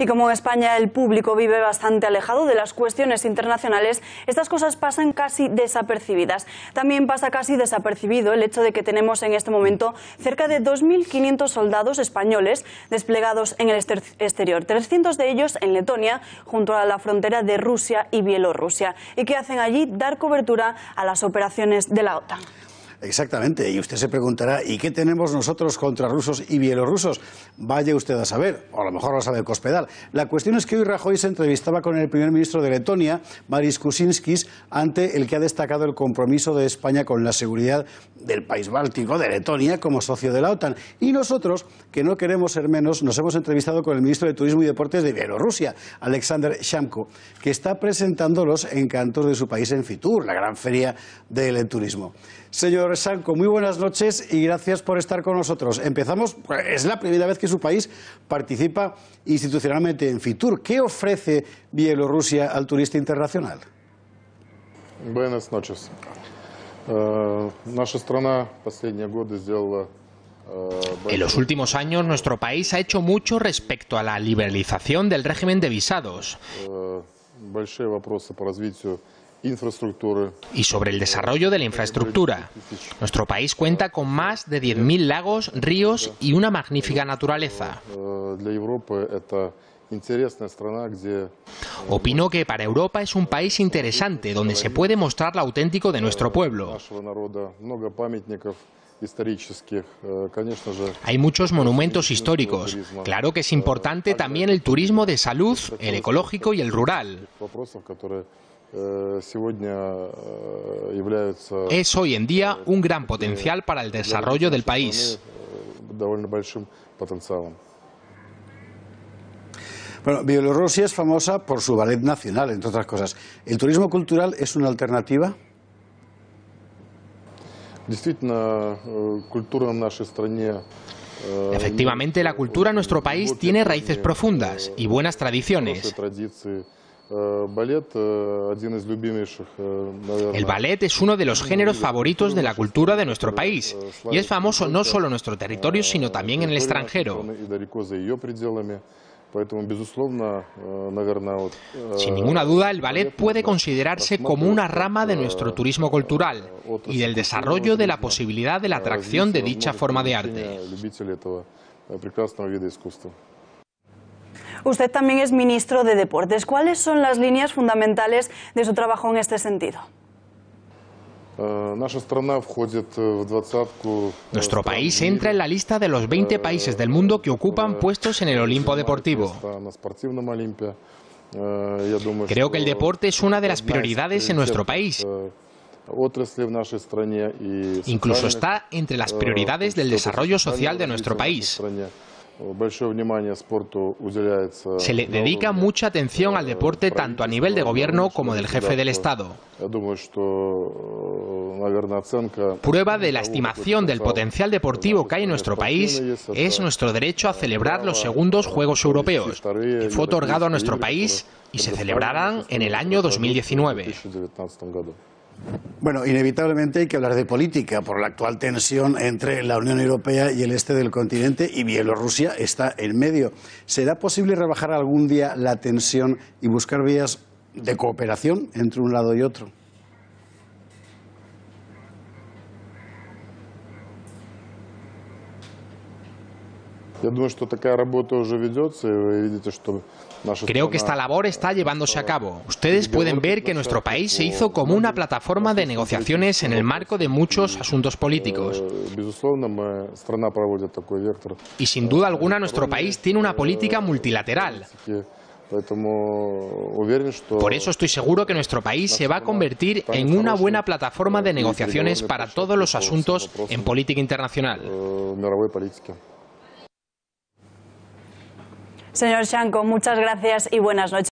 Y como en España el público vive bastante alejado de las cuestiones internacionales, estas cosas pasan casi desapercibidas. También pasa casi desapercibido el hecho de que tenemos en este momento cerca de 2.500 soldados españoles desplegados en el exterior, 300 de ellos en Letonia, junto a la frontera de Rusia y Bielorrusia, y que hacen allí dar cobertura a las operaciones de la OTAN. Exactamente, y usted se preguntará, ¿y qué tenemos nosotros contra rusos y bielorrusos? Vaya usted a saber, o a lo mejor lo sabe Cospedal. La cuestión es que hoy Rajoy se entrevistaba con el primer ministro de Letonia, Maris Kusinskis, ante el que ha destacado el compromiso de España con la seguridad del país báltico, de Letonia, como socio de la OTAN. Y nosotros, que no queremos ser menos, nos hemos entrevistado con el ministro de Turismo y Deportes de Bielorrusia, Alexander Shamko, que está presentando los encantos de su país en Fitur, la gran feria del turismo. Señor Sanco, muy buenas noches y gracias por estar con nosotros. Empezamos, es la primera vez que su país participa institucionalmente en FITUR. ¿Qué ofrece Bielorrusia al turista internacional? Buenas noches. Eh, eh, en los últimos años nuestro país ha hecho mucho respecto a la liberalización del régimen de visados. Eh, y sobre el desarrollo de la infraestructura. Nuestro país cuenta con más de 10.000 lagos, ríos y una magnífica naturaleza. Eh, Opino que para Europa es un país interesante donde se puede mostrar lo auténtico de nuestro eh, pueblo. Э, Hay muchos monumentos históricos. Claro que es importante э, también el turismo de salud, el ecológico y el rural. Э, es hoy en día э, un gran potencial para el desarrollo del país. Э, bueno, Bielorrusia es famosa por su ballet nacional, entre otras cosas. ¿El turismo cultural es una alternativa? Efectivamente, la cultura en nuestro país tiene raíces profundas y buenas tradiciones. Э, э, э, el ballet es uno de los géneros favoritos de la cultura de nuestro país y es famoso no solo en nuestro territorio, sino también en el extranjero. Sin ninguna duda, el ballet puede considerarse como una rama de nuestro turismo cultural y del desarrollo de la posibilidad de la atracción de dicha forma de arte. Usted también es ministro de Deportes. ¿Cuáles son las líneas fundamentales de su trabajo en este sentido? Eh, eh, nuestro país entra en la lista de los 20 eh, países del mundo que ocupan puestos en el Olimpo Deportivo. Creo que el deporte es una de las prioridades en nuestro país. Incluso está entre las prioridades del desarrollo social de nuestro país. Se le dedica mucha atención al э, deporte tanto a nivel de gobierno como del jefe del Estado. Э, Prueba de la estimación del potencial deportivo que hay en nuestro país es nuestro derecho a celebrar los segundos э, Juegos Europeos, que fue otorgado a nuestro país y se celebrarán en el año 2019. Bueno, inevitablemente hay que hablar de política por la actual tensión entre la Unión Europea y el este del continente y Bielorrusia está en medio. ¿Será posible rebajar algún día la tensión y buscar vías de cooperación entre un lado y otro? Creo que esta labor está llevándose a cabo. Ustedes pueden ver que nuestro país se hizo como una plataforma de negociaciones en el marco de muchos asuntos políticos. Э, y sin duda э, alguna nuestro país tiene una э, política multilateral. Por eso estoy seguro que nuestro país se va a convertir en una buena plataforma de negociaciones para todos los asuntos en política internacional. Señor Shanko, muchas gracias y buenas noches.